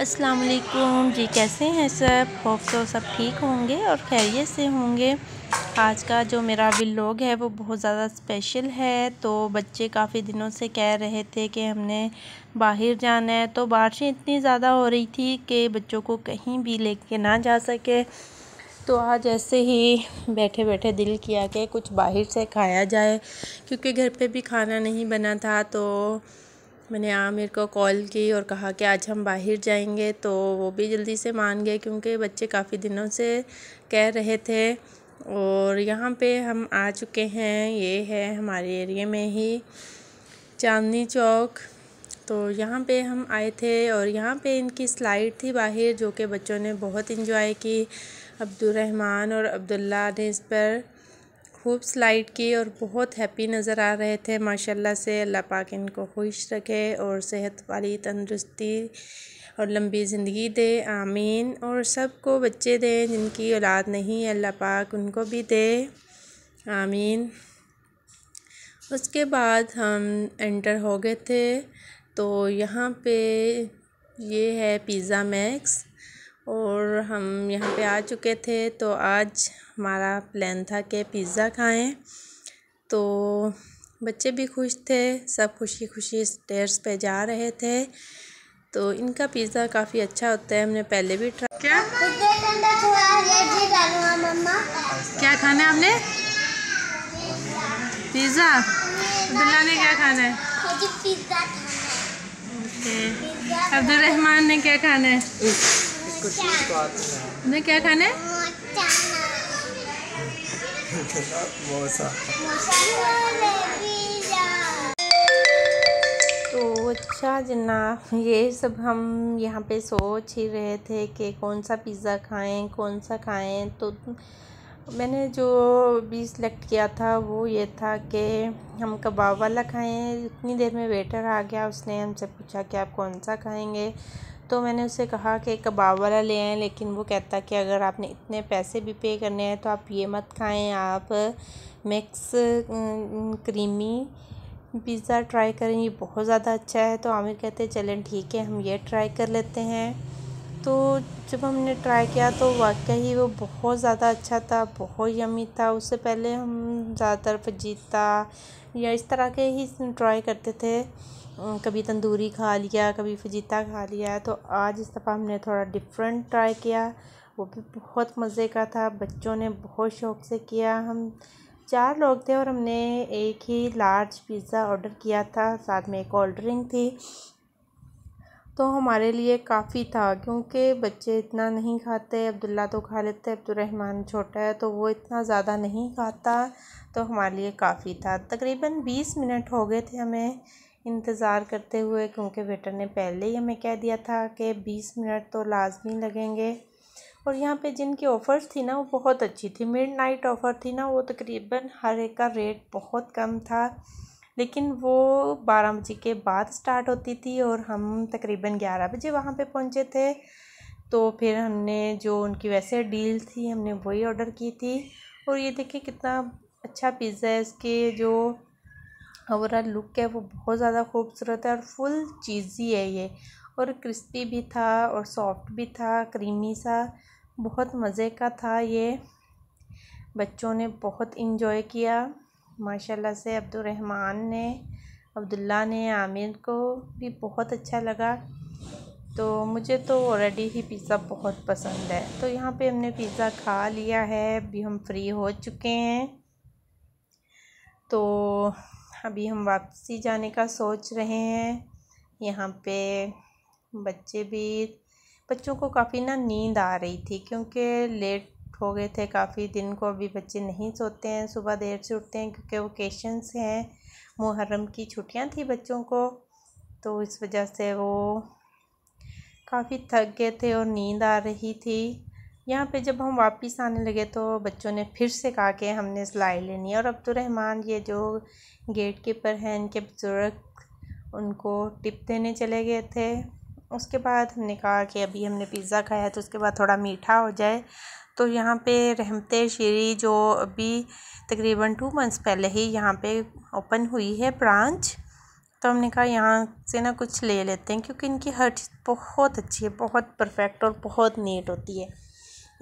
अस्सलाम वालेकुम जी कैसे हैं सब होप तो सब ठीक होंगे और खैरियत से होंगे आज का जो मेरा व्लॉग है वो बहुत ज़्यादा स्पेशल है तो बच्चे काफ़ी दिनों से कह रहे थे कि हमने बाहर जाना है तो बारिशें इतनी ज़्यादा हो रही थी कि बच्चों को कहीं भी लेके ना जा सके तो आज ऐसे ही बैठे बैठे दिल किया कि कुछ बाहर से खाया जाए क्योंकि घर पे भी खाना नहीं बना था तो मैंने आमिर को कॉल की और कहा कि आज हम बाहर जाएंगे तो वो भी जल्दी से मान गए क्योंकि बच्चे काफ़ी दिनों से कह रहे थे और यहाँ पे हम आ चुके हैं ये है हमारे एरिए में ही चांदनी चौक तो यहाँ पे हम आए थे और यहाँ पे इनकी स्लाइड थी बाहर जो कि बच्चों ने बहुत इन्जॉय की अब्दुलरहमान और अब्दुल्ला ने इस पर खूब स्लाइड की और बहुत हैप्पी नज़र आ रहे थे माशाल्लाह से अल्लाह पाक इनको खुश रखे और सेहत वाली तंदुरुस्ती और लंबी ज़िंदगी दे आमीन और सबको बच्चे दें जिनकी औलाद नहीं है अल्लाह पाक उनको भी दे आमीन उसके बाद हम एंटर हो गए थे तो यहाँ पे ये है पिज़्ज़ा मैक्स और हम यहाँ पे आ चुके थे तो आज हमारा प्लान था कि पिज़्ज़ा खाएं तो बच्चे भी खुश थे सब खुशी खुशी स्टेयर्स पे जा रहे थे तो इनका पिज़्ज़ा काफ़ी अच्छा होता है हमने पहले भी ट्राई क्या क्या खाना है आपने पिज़्ज़ा अब्दुल्ला ने क्या खाना है ओके ने क्या खाना है कुछ क्या खाना है तो अच्छा जनाब ये सब हम यहाँ पे सोच ही रहे थे कि कौन सा पिज़्ज़ा खाएं कौन सा खाएं तो मैंने जो भी सिलेक्ट किया था वो ये था कि हम कबाब वाला खाएं इतनी देर में वेटर आ गया उसने हमसे पूछा कि आप कौन सा खाएंगे तो मैंने उससे कहा कि कबाब वाला ले आएँ लेकिन वो कहता कि अगर आपने इतने पैसे भी पे करने हैं तो आप ये मत खाएँ आप मिक्स क्रीमी पिज़्ज़ा ट्राई करें ये बहुत ज़्यादा अच्छा है तो आमिर कहते हैं चलें ठीक है हम ये ट्राई कर लेते हैं तो जब हमने ट्राई किया तो वाकई वो बहुत ज़्यादा अच्छा था बहुत यमी था उससे पहले हम ज़्यादातर फजीता या इस तरह के ही ट्राई करते थे कभी तंदूरी खा लिया कभी फजीता खा लिया तो आज इस दफ़ा हमने थोड़ा डिफरेंट ट्राई किया वो भी बहुत मज़े का था बच्चों ने बहुत शौक़ से किया हम चार लोग थे और हमने एक ही लार्ज पिज़्ज़ा ऑर्डर किया था साथ में एक कोल्ड ड्रिंक थी तो हमारे लिए काफ़ी था क्योंकि बच्चे इतना नहीं खाते अब्दुल्ला तो खा लेते अब्दुलरहमान छोटा है तो वो इतना ज़्यादा नहीं खाता तो हमारे लिए काफ़ी था तकरीबन बीस मिनट हो गए थे हमें इंतज़ार करते हुए क्योंकि वेटर ने पहले ही हमें कह दिया था कि बीस मिनट तो लाजमी लगेंगे और यहाँ पे जिनकी ऑफ़र्स थी ना वो बहुत अच्छी थी मिड नाइट ऑफ़र थी ना वो तकरीबन हर एक का रेट बहुत कम था लेकिन वो बारह बजे के बाद स्टार्ट होती थी और हम तकरीबन ग्यारह बजे वहाँ पे पहुँचे थे तो फिर हमने जो उनकी वैसे डील थी हमने वही ऑर्डर की थी और ये देखिए कितना अच्छा पिज़्ज़ा है इसके जो ओवरऑल लुक है वो बहुत ज़्यादा खूबसूरत है और फुल चीज़ी है ये और क्रिस्पी भी था और सॉफ्ट भी था क्रीमी सा बहुत मज़े का था ये बच्चों ने बहुत इन्जॉय किया माशाल्लाह से अब्दुलरहमान ने अब्दुल्ला ने आमिर को भी बहुत अच्छा लगा तो मुझे तो ऑलरेडी ही पिज़्ज़ा बहुत पसंद है तो यहाँ पे हमने पिज़्ज़ा खा लिया है अभी हम फ्री हो चुके हैं तो अभी हम वापसी जाने का सोच रहे हैं यहाँ पे बच्चे भी बच्चों को काफ़ी ना नींद आ रही थी क्योंकि लेट हो गए थे काफ़ी दिन को अभी बच्चे नहीं सोते हैं सुबह देर से उठते हैं क्योंकि वोकेशंस हैं मुहर्रम की छुट्टियां थी बच्चों को तो इस वजह से वो काफ़ी थक गए थे और नींद आ रही थी यहाँ पे जब हम वापस आने लगे तो बच्चों ने फिर से कहा कि हमने सिलाई लेनी है और अब्दुलरहमान ये जो गेट कीपर हैं इनके बुज़ुर्ग उनको टिप देने चले गए थे उसके बाद हमने कहा कि अभी हमने पिज़्ज़ा खाया तो उसके बाद थोड़ा मीठा हो जाए तो यहाँ पे रहमते शेरी जो अभी तकरीबन टू मंथ्स पहले ही यहाँ पे ओपन हुई है ब्रांच तो हमने कहा यहाँ से ना कुछ ले लेते हैं क्योंकि इनकी हर चीज़ बहुत अच्छी है बहुत परफेक्ट और बहुत नीट होती है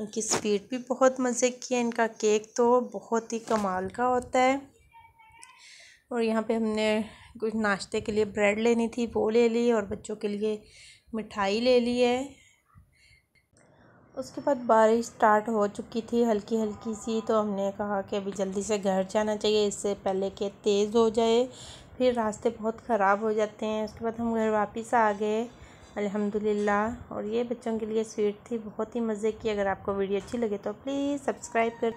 इनकी स्पीड भी बहुत मज़े की है इनका केक तो बहुत ही कमाल का होता है और यहाँ पे हमने कुछ नाश्ते के लिए ब्रेड लेनी थी वो ले ली और बच्चों के लिए मिठाई ले ली है उसके बाद बारिश स्टार्ट हो चुकी थी हल्की हल्की सी तो हमने कहा कि अभी जल्दी से घर जाना चाहिए इससे पहले कि तेज़ हो जाए फिर रास्ते बहुत ख़राब हो जाते हैं उसके बाद हम घर वापस आ गए अल्हम्दुलिल्लाह और ये बच्चों के लिए स्वीट थी बहुत ही मज़े की अगर आपको वीडियो अच्छी लगे तो प्लीज़ सब्सक्राइब कर